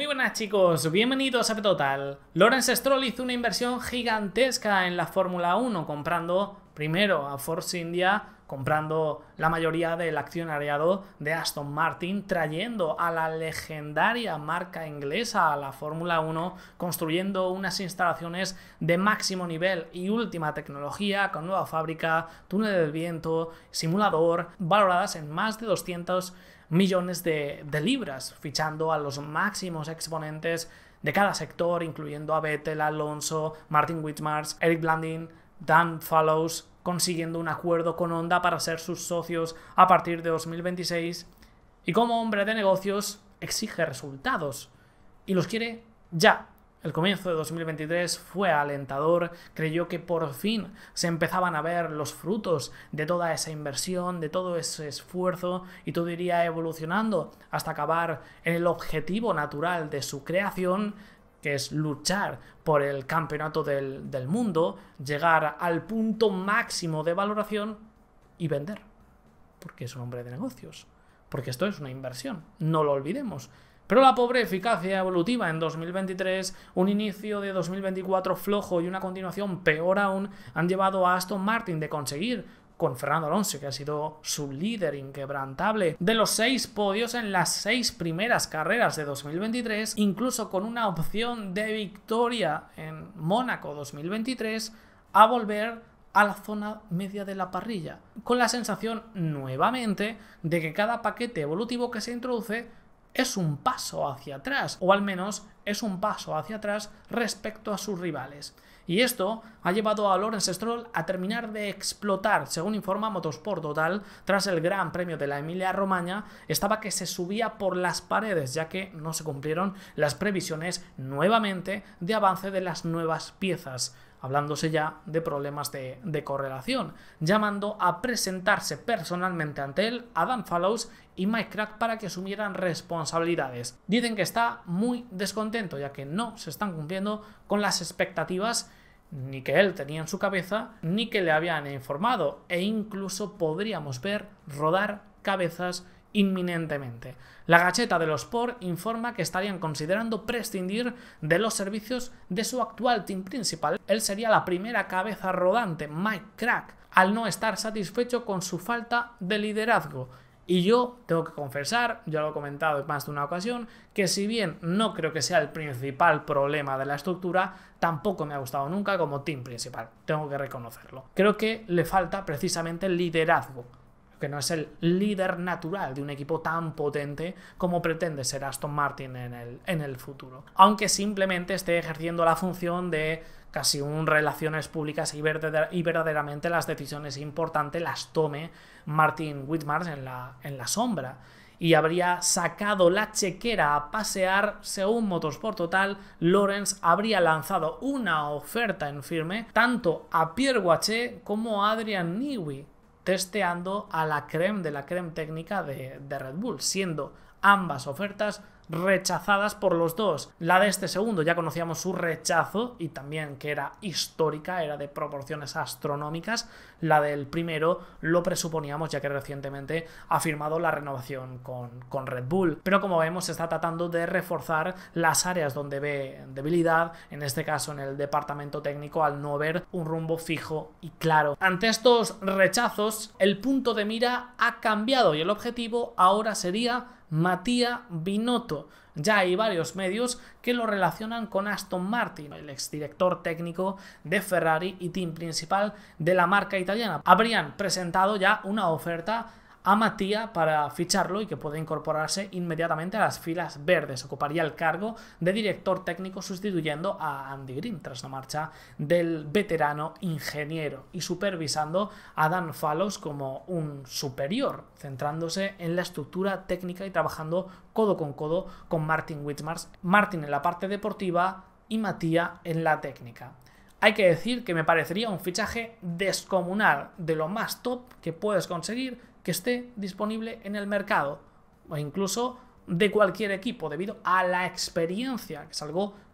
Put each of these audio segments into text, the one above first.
Muy buenas chicos, bienvenidos a Total. Lawrence Stroll hizo una inversión gigantesca en la Fórmula 1 comprando primero a Force India comprando la mayoría del accionariado de Aston Martin, trayendo a la legendaria marca inglesa a la Fórmula 1, construyendo unas instalaciones de máximo nivel y última tecnología con nueva fábrica, túnel del viento, simulador, valoradas en más de 200 millones de, libras, fichando a los máximos exponentes de cada sector, incluyendo a Vettel, Alonso, Martin Wittmars, Eric Blandin, Dan Fallows consiguiendo un acuerdo con Honda para ser sus socios a partir de 2026 y como hombre de negocios exige resultados y los quiere ya. El comienzo de 2023 fue alentador, creyó que por fin se empezaban a ver los frutos de toda esa inversión, de todo ese esfuerzo y todo iría evolucionando hasta acabar en el objetivo natural de su creación, que es luchar por el campeonato del, del mundo, llegar al punto máximo de valoración y vender. Porque es un hombre de negocios. Porque esto es una inversión, no lo olvidemos. Pero la pobre eficacia evolutiva en 2023, un inicio de 2024 flojo y una continuación peor aún han llevado a Aston Martin de conseguir con Fernando Alonso, que ha sido su líder inquebrantable de los seis podios en las seis primeras carreras de 2023, incluso con una opción de victoria en Mónaco 2023, a volver a la zona media de la parrilla, con la sensación nuevamente de que cada paquete evolutivo que se introduce es un paso hacia atrás, o al menos es un paso hacia atrás respecto a sus rivales. Y esto ha llevado a Lawrence Stroll a terminar de explotar, según informa Motorsport Total, tras el Gran Premio de la Emilia Romagna, estaba que se subía por las paredes, ya que no se cumplieron las previsiones nuevamente de avance de las nuevas piezas hablándose ya de problemas de, correlación, llamando a presentarse personalmente ante él Adam Dan Fallows y Mike Crack para que asumieran responsabilidades. Dicen que está muy descontento ya que no se están cumpliendo con las expectativas ni que él tenía en su cabeza, ni que le habían informado, e incluso podríamos ver rodar cabezas inminentemente. La gacheta de los POR informa que estarían considerando prescindir de los servicios de su actual team principal. Él sería la primera cabeza rodante, Mike Crack, al no estar satisfecho con su falta de liderazgo. Y yo tengo que confesar, ya lo he comentado en más de una ocasión, que si bien no creo que sea el principal problema de la estructura, tampoco me ha gustado nunca como team principal, tengo que reconocerlo. Creo que le falta precisamente liderazgo que no es el líder natural de un equipo tan potente como pretende ser Aston Martin en el, en el futuro. Aunque simplemente esté ejerciendo la función de casi un relaciones públicas y, verdaderamente las decisiones importantes las tome Martin Whitmars en la, en la sombra y habría sacado la chequera a pasear, según Motorsport Total, Lawrence habría lanzado una oferta en firme tanto a Pierre Guachet como a Adrian Newey testeando a la creme de la creme técnica de, de Red Bull, siendo ambas ofertas rechazadas por los dos. La de este segundo ya conocíamos su rechazo y también que era histórica, era de proporciones astronómicas. La del primero lo presuponíamos ya que recientemente ha firmado la renovación con, con Red Bull. Pero como vemos está tratando de reforzar las áreas donde ve debilidad, en este caso en el departamento técnico al no ver un rumbo fijo y claro. Ante estos rechazos el punto de mira ha cambiado y el objetivo ahora sería Matías Binotto. Ya hay varios medios que lo relacionan con Aston Martin, el exdirector técnico de Ferrari y team principal de la marca italiana. Habrían presentado ya una oferta a Matía para ficharlo y que pueda incorporarse inmediatamente a las filas verdes. Ocuparía el cargo de director técnico sustituyendo a Andy Green tras la marcha del veterano ingeniero y supervisando a Dan Fallows como un superior, centrándose en la estructura técnica y trabajando codo con codo con Martin Wittmars Martin en la parte deportiva y Matía en la técnica. Hay que decir que me parecería un fichaje descomunal, de lo más top que puedes conseguir que esté disponible en el mercado o incluso de cualquier equipo debido a la experiencia, que es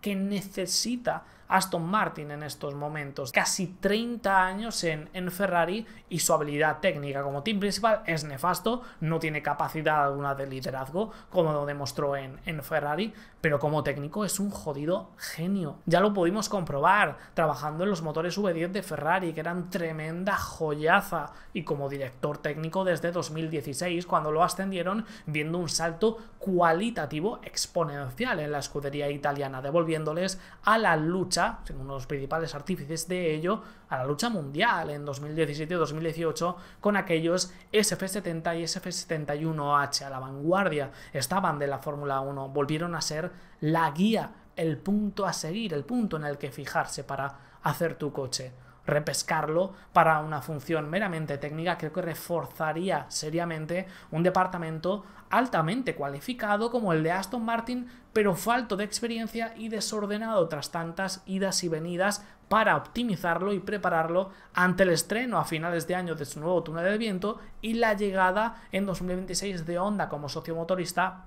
que necesita Aston Martin en estos momentos. Casi 30 años en, en, Ferrari y su habilidad técnica como team principal es nefasto, no tiene capacidad alguna de liderazgo, como lo demostró en, en Ferrari, pero como técnico es un jodido genio. Ya lo pudimos comprobar trabajando en los motores V10 de Ferrari, que eran tremenda joyaza, y como director técnico desde 2016, cuando lo ascendieron, viendo un salto cualitativo exponencial en la escudería italiana de Volvo volviéndoles a la lucha, uno de los principales artífices de ello, a la lucha mundial en 2017-2018 con aquellos SF70 y SF71H a la vanguardia, estaban de la Fórmula 1, volvieron a ser la guía, el punto a seguir, el punto en el que fijarse para hacer tu coche repescarlo para una función meramente técnica, creo que reforzaría seriamente un departamento altamente cualificado como el de Aston Martin, pero falto de experiencia y desordenado tras tantas idas y venidas para optimizarlo y prepararlo ante el estreno a finales de año de su nuevo túnel de viento y la llegada en 2026 de Honda como socio motorista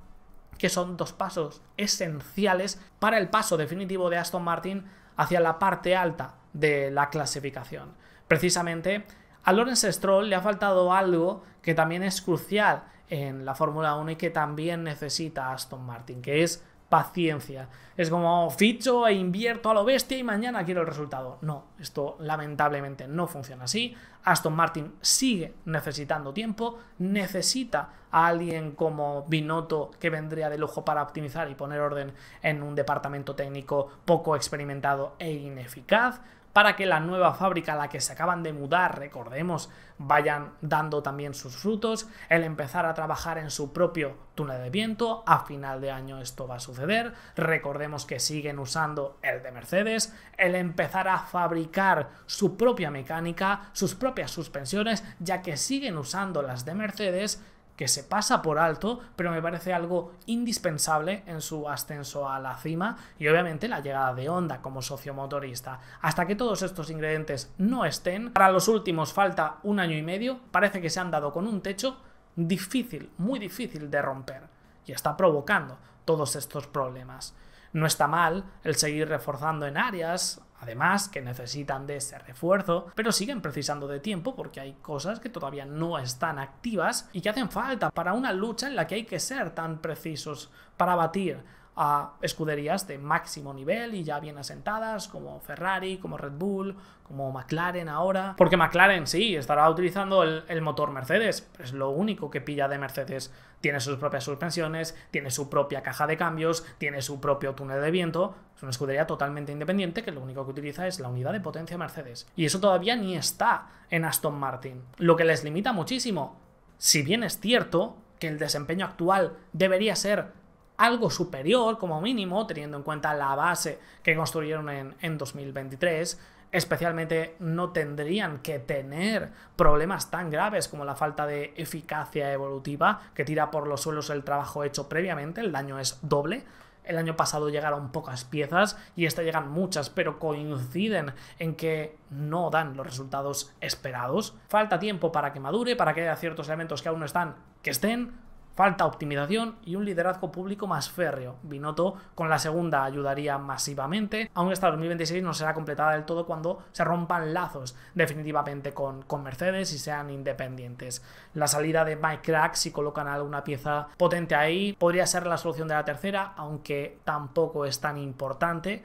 que son dos pasos esenciales para el paso definitivo de Aston Martin hacia la parte alta de la clasificación. Precisamente a Lorenz Stroll le ha faltado algo que también es crucial en la Fórmula 1 y que también necesita Aston Martin, que es paciencia. Es como ficho e invierto a lo bestia y mañana quiero el resultado. No, esto lamentablemente no funciona así. Aston Martin sigue necesitando tiempo, necesita a alguien como Binotto que vendría de lujo para optimizar y poner orden en un departamento técnico poco experimentado e ineficaz para que la nueva fábrica a la que se acaban de mudar, recordemos, vayan dando también sus frutos, el empezar a trabajar en su propio túnel de viento, a final de año esto va a suceder, recordemos que siguen usando el de Mercedes, el empezar a fabricar su propia mecánica, sus propias suspensiones, ya que siguen usando las de Mercedes, que se pasa por alto, pero me parece algo indispensable en su ascenso a la cima y obviamente la llegada de Honda como socio motorista. Hasta que todos estos ingredientes no estén, para los últimos falta un año y medio, parece que se han dado con un techo difícil, muy difícil de romper y está provocando todos estos problemas. No está mal el seguir reforzando en áreas Además, que necesitan de ese refuerzo, pero siguen precisando de tiempo porque hay cosas que todavía no están activas y que hacen falta para una lucha en la que hay que ser tan precisos para batir a escuderías de máximo nivel y ya bien asentadas, como Ferrari, como Red Bull, como McLaren ahora. Porque McLaren sí, estará utilizando el, motor Mercedes, es lo único que pilla de Mercedes tiene sus propias suspensiones, tiene su propia caja de cambios, tiene su propio túnel de viento. Es una escudería totalmente independiente que lo único que utiliza es la unidad de potencia Mercedes. Y eso todavía ni está en Aston Martin, lo que les limita muchísimo. Si bien es cierto que el desempeño actual debería ser algo superior como mínimo, teniendo en cuenta la base que construyeron en, 2023, especialmente no tendrían que tener problemas tan graves como la falta de eficacia evolutiva que tira por los suelos el trabajo hecho previamente, el daño es doble. El año pasado llegaron pocas piezas y esta llegan muchas, pero coinciden en que no dan los resultados esperados. Falta tiempo para que madure, para que haya ciertos elementos que aún no están, que estén, Falta optimización y un liderazgo público más férreo. Binotto con la segunda ayudaría masivamente, aunque hasta 2026 no será completada del todo cuando se rompan lazos definitivamente con, con Mercedes y sean independientes. La salida de Mike Crack, si colocan alguna pieza potente ahí, podría ser la solución de la tercera, aunque tampoco es tan importante.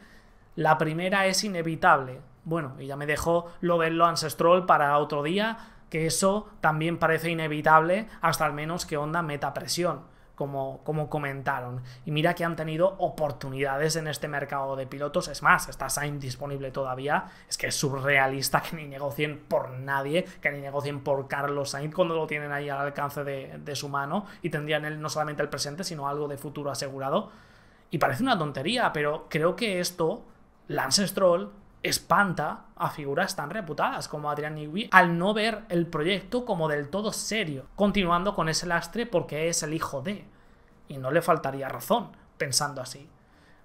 La primera es inevitable. Bueno, y ya me dejó lo del ancestral para otro día que eso también parece inevitable hasta al menos que Honda meta presión. Como, como, comentaron. Y mira que han tenido oportunidades en este mercado de pilotos. Es más, está Sainz disponible todavía. Es que es surrealista que ni negocien por nadie, que ni negocien por Carlos Sainz cuando lo tienen ahí al alcance de, de su mano y tendrían él no solamente el presente, sino algo de futuro asegurado. Y parece una tontería, pero creo que esto, Lance Stroll, espanta a figuras tan reputadas como Adrián Newey al no ver el proyecto como del todo serio, continuando con ese lastre porque es el hijo de. Y no le faltaría razón pensando así.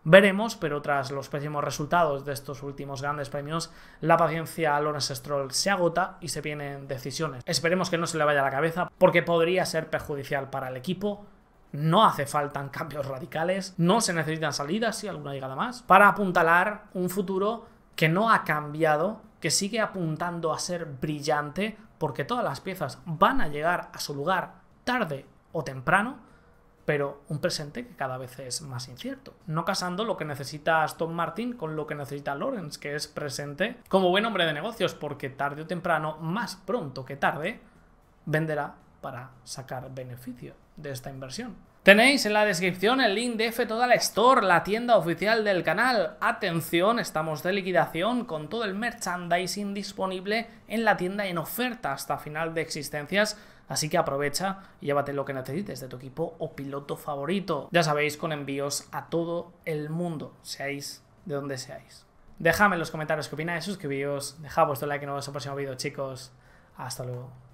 Veremos, pero tras los pésimos resultados de estos últimos grandes premios, la paciencia a Lawrence Stroll se agota y se vienen decisiones. Esperemos que no se le vaya la cabeza, porque podría ser perjudicial para el equipo. No hace falta cambios radicales, no se necesitan salidas y alguna llegada más, para apuntalar un futuro que no ha cambiado, que sigue apuntando a ser brillante, porque todas las piezas van a llegar a su lugar tarde o temprano, pero un presente que cada vez es más incierto. No casando lo que necesita Stone Martin con lo que necesita Lawrence, que es presente como buen hombre de negocios, porque tarde o temprano, más pronto que tarde, venderá para sacar beneficio de esta inversión. Tenéis en la descripción el link de F Toda la Store, la tienda oficial del canal. Atención, estamos de liquidación con todo el merchandising disponible en la tienda en oferta hasta final de existencias. Así que aprovecha y llévate lo que necesites de tu equipo o piloto favorito. Ya sabéis, con envíos a todo el mundo, seáis de donde seáis. Dejadme en los comentarios qué opináis, suscribíos, dejad vuestro like en el próximo vídeo, chicos. Hasta luego.